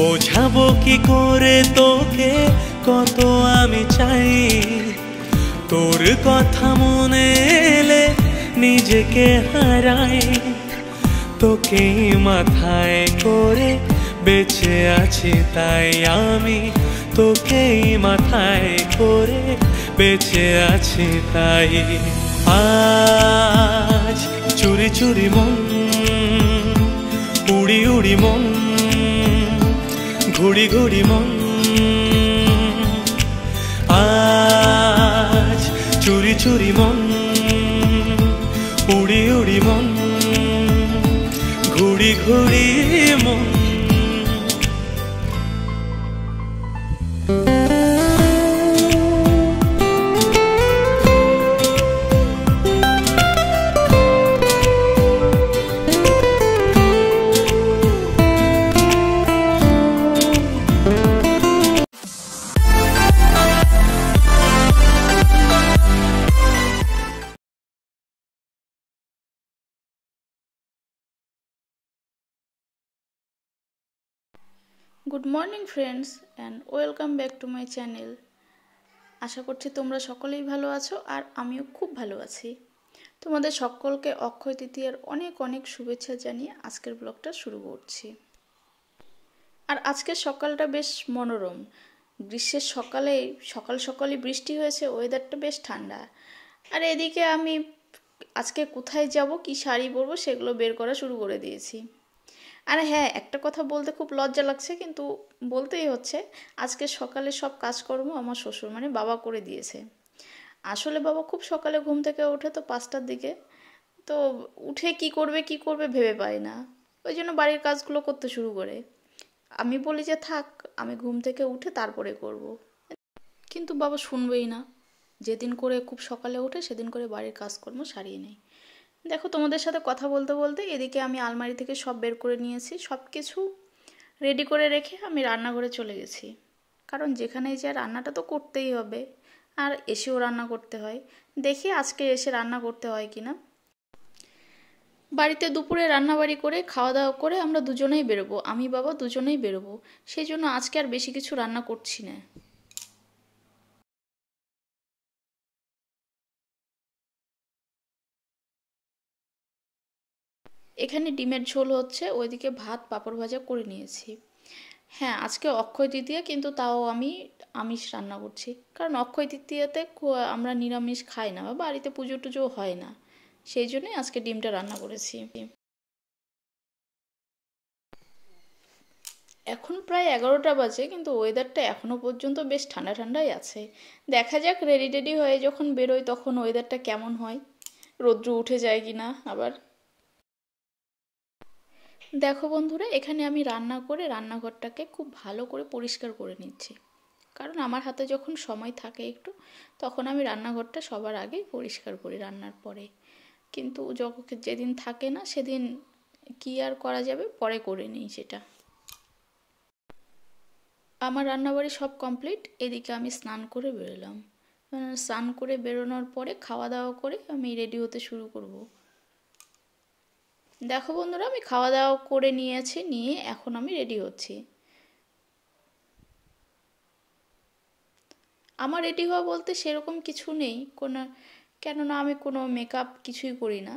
বোঝাবো কি করে তোকে কত আমি চাই তোর কথা মনে এলে নিজেকে হারাই তোকে মাথায় করে বেঁচে আছি তাই আমি তোকেই মাথায় করে বেঁচে আছি তাই আজ চুরি চুরি মন উড়ি উড়ি মন ঘুড়ি ঘুড়ি মন আজ চুরি চুরি মন উড়ি উড়ি মন ঘুড়ি ঘুড়ি good morning friends and welcome back to my channel আশা করছি তোমরা সকলেই ভালো আছো আর আমিও খুব ভালো আছি তোমাদের সকলকে অক্ষয় তৃতীয়ার অনেক অনেক শুভেচ্ছা জানিয়ে আজকের ব্লগটা শুরু করছি আর আজকের সকালটা বেশ মনোরম গ্রীষ্মের সকালে সকাল সকালে বৃষ্টি হয়েছে ওয়েদারটা বেশ ঠান্ডা আর এদিকে আমি আজকে কোথায় যাব কি শাড়ি পরবো সেগুলো বের করা শুরু করে দিয়েছি আরে হ্যাঁ একটা কথা বলতে খুব লজ্জা লাগছে কিন্তু বলতেই হচ্ছে আজকে সকালে সব কাজকর্ম আমার শ্বশুর মানে বাবা করে দিয়েছে আসলে বাবা খুব সকালে ঘুম থেকে ওঠে তো পাঁচটার দিকে তো উঠে কি করবে কি করবে ভেবে পায় না ওই জন্য বাড়ির কাজগুলো করতে শুরু করে আমি বলি যে থাক আমি ঘুম থেকে উঠে তারপরে করব। কিন্তু বাবা শুনবেই না যেদিন করে খুব সকালে ওঠে সেদিন করে বাড়ির কাজকর্ম সারিয়ে নেয় দেখো তোমাদের সাথে কথা বলতে বলতে এদিকে আমি আলমারি থেকে সব বের করে নিয়েছি সব কিছু রেডি করে রেখে আমি রান্নাঘরে চলে গেছি কারণ যেখানেই যে রান্নাটা তো করতেই হবে আর এসেও রান্না করতে হয় দেখি আজকে এসে রান্না করতে হয় কি না বাড়িতে দুপুরে রান্নাবাড়ি করে খাওয়া দাওয়া করে আমরা দুজনেই বেরোবো আমি বাবা দুজনেই বেরোবো সেই জন্য আজকে আর বেশি কিছু রান্না করছি না এখানে ডিমের ঝোল হচ্ছে ওইদিকে ভাত পাঁপড় ভাজা করে নিয়েছি হ্যাঁ আজকে অক্ষয় দ্বিতীয় কিন্তু তাও আমি আমিষ রান্না করছি কারণ অক্ষয় তৃতীয়াতে আমরা নিরামিষ খাই না বা বাড়িতে পুজো টুজো হয় না সেই জন্যই আজকে ডিমটা রান্না করেছি এখন প্রায় এগারোটা বাজে কিন্তু ওয়েদারটা এখনও পর্যন্ত বেশ ঠান্ডা ঠান্ডাই আছে দেখা যাক রেডি টেডি হয়ে যখন বেরোয় তখন ওয়েদারটা কেমন হয় রোদ্রু উঠে যায় কি না আবার দেখো বন্ধুরা এখানে আমি রান্না করে রান্নাঘরটাকে খুব ভালো করে পরিষ্কার করে নিচ্ছি কারণ আমার হাতে যখন সময় থাকে একটু তখন আমি রান্নাঘরটা সবার আগেই পরিষ্কার করি রান্নার পরে কিন্তু যখন যেদিন থাকে না সেদিন কি আর করা যাবে পরে করে নিই সেটা আমার রান্নাবাড়ি সব কমপ্লিট এদিকে আমি স্নান করে বেরোলাম স্নান করে বেরোনোর পরে খাওয়া দাওয়া করে আমি রেডি হতে শুরু করবো দেখো বন্ধুরা আমি খাওয়া দাওয়া করে নিয়েছি নিয়ে এখন আমি রেডি হচ্ছি আমার রেডি হওয়া বলতে সেরকম কিছু নেই কোনো কেননা আমি কোনো মেকআপ কিছুই করি না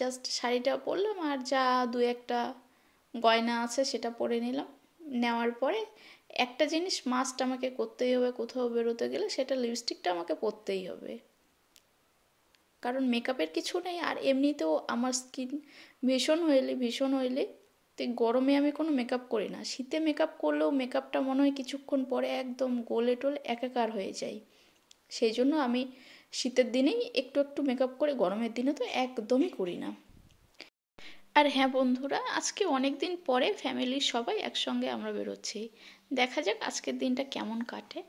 জাস্ট শাড়িটা পরলাম আর যা দু একটা গয়না আছে সেটা পরে নিলাম নেওয়ার পরে একটা জিনিস মাস্ট আমাকে করতেই হবে কোথাও বেরোতে গেলে সেটা লিপস্টিকটা আমাকে পরতেই হবে কারণ মেকআপের কিছু নেই আর এমনিতেও আমার স্কিন ভীষণ হইলে ভীষণ হইলে তো গরমে আমি কোনো মেকআপ করি না শীতে মেকআপ করলেও মেকআপটা মনে হয় কিছুক্ষণ পরে একদম গোলে টোল একাকার হয়ে যায় সেই জন্য আমি শীতের দিনেই একটু একটু মেকআপ করে গরমের দিনে তো একদমই করি না আর হ্যাঁ বন্ধুরা আজকে অনেক দিন পরে ফ্যামিলির সবাই একসঙ্গে আমরা বেরোচ্ছি দেখা যাক আজকের দিনটা কেমন কাটে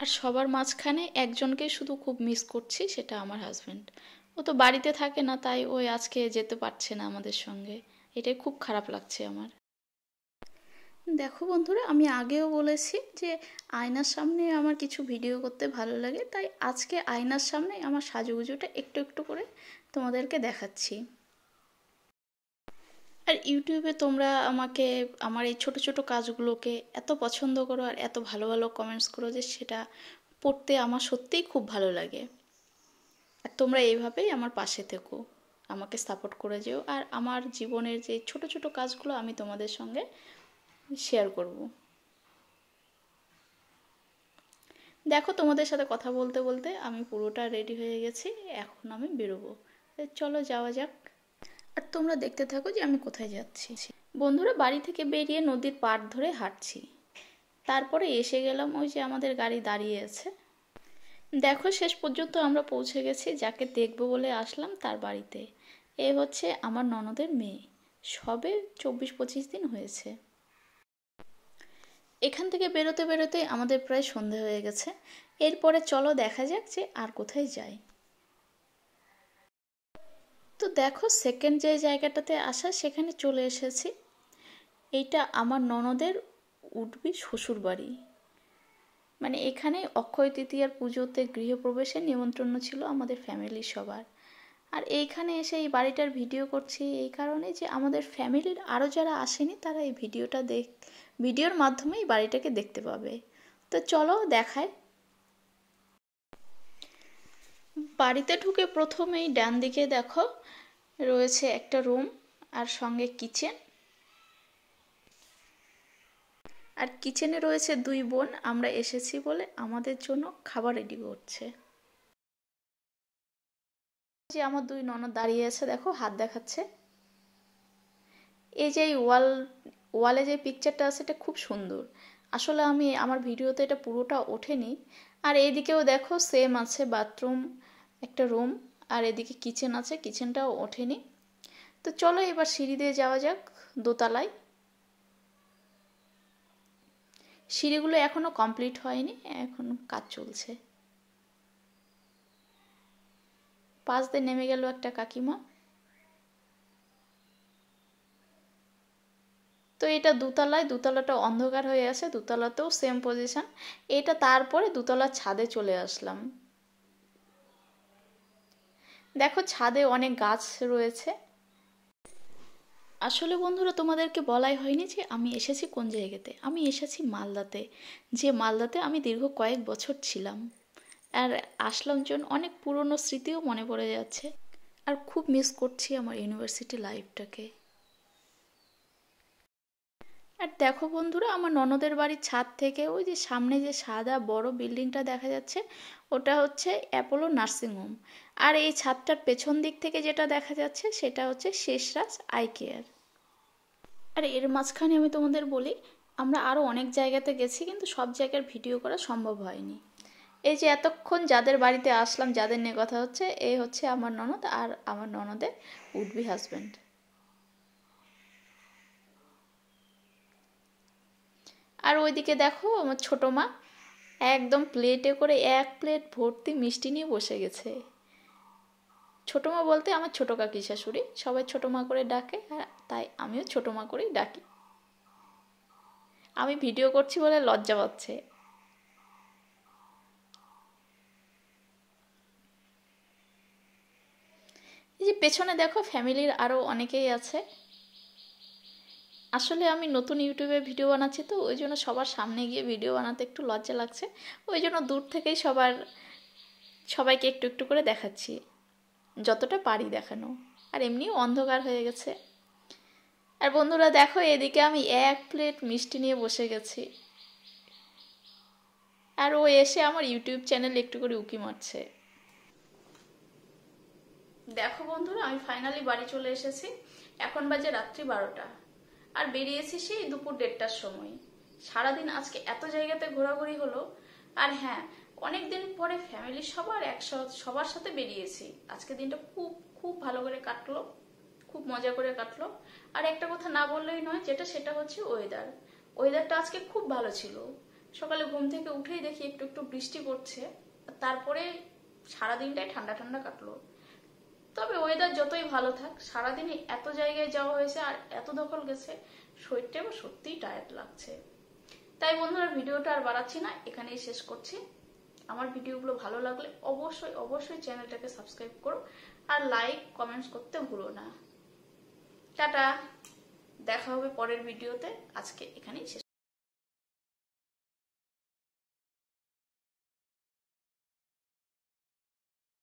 আর সবার মাঝখানে একজনকে শুধু খুব মিস করছি সেটা আমার হাজব্যান্ড ও তো বাড়িতে থাকে না তাই ওই আজকে যেতে পারছে না আমাদের সঙ্গে এটাই খুব খারাপ লাগছে আমার দেখো বন্ধুরা আমি আগেও বলেছি যে আয়নার সামনে আমার কিছু ভিডিও করতে ভালো লাগে তাই আজকে আয়নার সামনে আমার সাজুগুজুটা একটু একটু করে তোমাদেরকে দেখাচ্ছি আর ইউটিউবে তোমরা আমাকে আমার এই ছোট ছোট কাজগুলোকে এত পছন্দ করো আর এত ভালো ভালো কমেন্টস করো যে সেটা পড়তে আমার সত্যিই খুব ভালো লাগে আর তোমরা এইভাবেই আমার পাশে থেকো আমাকে সাপোর্ট করে যেও আর আমার জীবনের যে ছোট ছোট কাজগুলো আমি তোমাদের সঙ্গে শেয়ার করব দেখো তোমাদের সাথে কথা বলতে বলতে আমি পুরোটা রেডি হয়ে গেছি এখন আমি বেরোবো চলো যাওয়া যাক আর তোমরা দেখতে থাকো যে আমি কোথায় যাচ্ছি বন্ধুরা বাড়ি থেকে বেরিয়ে নদীর পাড় ধরে হাঁটছি তারপরে এসে গেলাম ওই যে আমাদের গাড়ি দাঁড়িয়ে আছে দেখো শেষ পর্যন্ত আমরা পৌঁছে গেছি যাকে দেখব বলে আসলাম তার বাড়িতে এ হচ্ছে আমার ননদের মেয়ে সবে চব্বিশ পঁচিশ দিন হয়েছে এখান থেকে বেরোতে বেরোতে আমাদের প্রায় সন্ধে হয়ে গেছে এরপরে চলো দেখা যাক যে আর কোথায় যাই তো দেখো সেকেন্ড যে জায়গাটাতে আসা সেখানে চলে এসেছি এইটা আমার ননদের উঠবি শ্বশুর বাড়ি মানে এখানে অক্ষয় তৃতীয়ার পুজোতে গৃহপ্রবেশের নিমন্ত্রণ ছিল আমাদের ফ্যামিলির সবার আর এইখানে এসে এই বাড়িটার ভিডিও করছি এই কারণে যে আমাদের ফ্যামিলির আরও যারা আসেনি তারা এই ভিডিওটা দেখ ভিডিওর মাধ্যমে এই বাড়িটাকে দেখতে পাবে তো চলো দেখায় বাড়িতে ঢুকে প্রথমেই ডান দিকে দেখো রয়েছে একটা রুম আর সঙ্গে কিচেন আর কিচেনে রয়েছে দুই বোন আমরা এসেছি বলে আমাদের জন্য খাবার রেডি করছে যে আমার দুই ননদ দাঁড়িয়ে আছে দেখো হাত দেখাচ্ছে এই যে ওয়াল ওয়ালে যে পিকচারটা আছে এটা খুব সুন্দর আসলে আমি আমার ভিডিওতে এটা পুরোটা ওঠেনি আর এদিকেও দেখো সেম আছে বাথরুম একটা রুম আর এদিকে কিচেন আছে কিচেনটাও ওঠেনি তো চলো এবার সিঁড়ি দিয়ে যাওয়া যাক দোতলায় সিঁড়িগুলো এখনও কমপ্লিট হয়নি এখন কাজ চলছে পাশ দিয়ে নেমে গেল একটা কাকিমা তো এটা দোতলায় দোতলাটা অন্ধকার হয়ে আছে দোতলাতেও সেম পজিশান এটা তারপরে দোতলার ছাদে চলে আসলাম দেখো ছাদে অনেক গাছ রয়েছে আসলে বন্ধুরা তোমাদেরকে বলাই হয়নি যে আমি এসেছি কোন জায়গাতে আমি এসেছি মালদাতে যে মালদাতে আমি দীর্ঘ কয়েক বছর ছিলাম আর আসলাম জন অনেক পুরনো স্মৃতিও মনে পড়ে যাচ্ছে আর খুব মিস করছি আমার ইউনিভার্সিটি লাইফটাকে আর দেখো বন্ধুরা আমার ননদের বাড়ির ছাদ থেকে ওই যে সামনে যে সাদা বড় বিল্ডিংটা দেখা যাচ্ছে ওটা হচ্ছে অ্যাপোলো নার্সিংহোম আর এই ছাদটার পেছন দিক থেকে যেটা দেখা যাচ্ছে সেটা হচ্ছে শেষরাজ আই কেয়ার আর এর মাঝখানে আমি তোমাদের বলি আমরা আরও অনেক জায়গাতে গেছি কিন্তু সব জায়গার ভিডিও করা সম্ভব হয়নি এই যে এতক্ষণ যাদের বাড়িতে আসলাম যাদের নিয়ে কথা হচ্ছে এই হচ্ছে আমার ননদ আর আমার ননদের উডবি হাজব্যান্ড আর ওইদিকে দেখো আমার ছোটো মা একদম প্লেটে করে এক প্লেট ভর্তি মিষ্টি নিয়ে বসে গেছে ছোটো মা বলতে আমার ছোটো কাকি শাশুড়ি সবাই ছোটো মা করে ডাকে আর তাই আমিও ছোটো মা করেই ডাকি আমি ভিডিও করছি বলে লজ্জা পাচ্ছে এই যে পেছনে দেখো ফ্যামিলির আরও অনেকেই আছে আসলে আমি নতুন ইউটিউবে ভিডিও বানাচ্ছি তো ওই জন্য সবার সামনে গিয়ে ভিডিও বানাতে একটু লজ্জা লাগছে ওই জন্য দূর থেকেই সবার সবাইকে একটু একটু করে দেখাচ্ছি যতটা পারি দেখানো আর এমনি অন্ধকার হয়ে গেছে আর বন্ধুরা দেখো এদিকে আমি এক প্লেট মিষ্টি নিয়ে বসে গেছি আর ও এসে আমার ইউটিউব চ্যানেল একটু করে উকি মারছে দেখো বন্ধুরা আমি ফাইনালি বাড়ি চলে এসেছি এখন বাজে রাত্রি বারোটা আর বেরিয়েছি সেই দুপুর দেড়টার সময় সারাদিন আজকে এত জায়গাতে ঘোরাঘুরি হলো আর হ্যাঁ অনেকদিন পরে ফ্যামিলি সবার একসাথে সবার সাথে বেরিয়েছি আজকে দিনটা খুব খুব ভালো করে কাটলো খুব মজা করে কাটলো আর একটা কথা না বললেই নয় যেটা সেটা হচ্ছে ওয়েদার ওয়েদারটা আজকে খুব ভালো ছিল সকালে ঘুম থেকে উঠেই দেখি একটু একটু বৃষ্টি পড়ছে তারপরে সারাদিনটাই ঠান্ডা ঠান্ডা কাটলো তবে ওয়েদার যতই ভালো থাক সারাদিনে এত জায়গায় যাওয়া হয়েছে আর এত দখল গেছে শরীরটা আমার সত্যিই টায়ার্ড লাগছে তাই বন্ধুরা ভিডিওটা আর বাড়াচ্ছি না এখানেই শেষ করছি আমার ভিডিওগুলো ভালো লাগলে অবশ্যই অবশ্যই চ্যানেলটাকে সাবস্ক্রাইব করো আর লাইক কমেন্টস করতে ভুলো না টাটা দেখা হবে পরের ভিডিওতে আজকে এখানেই শেষ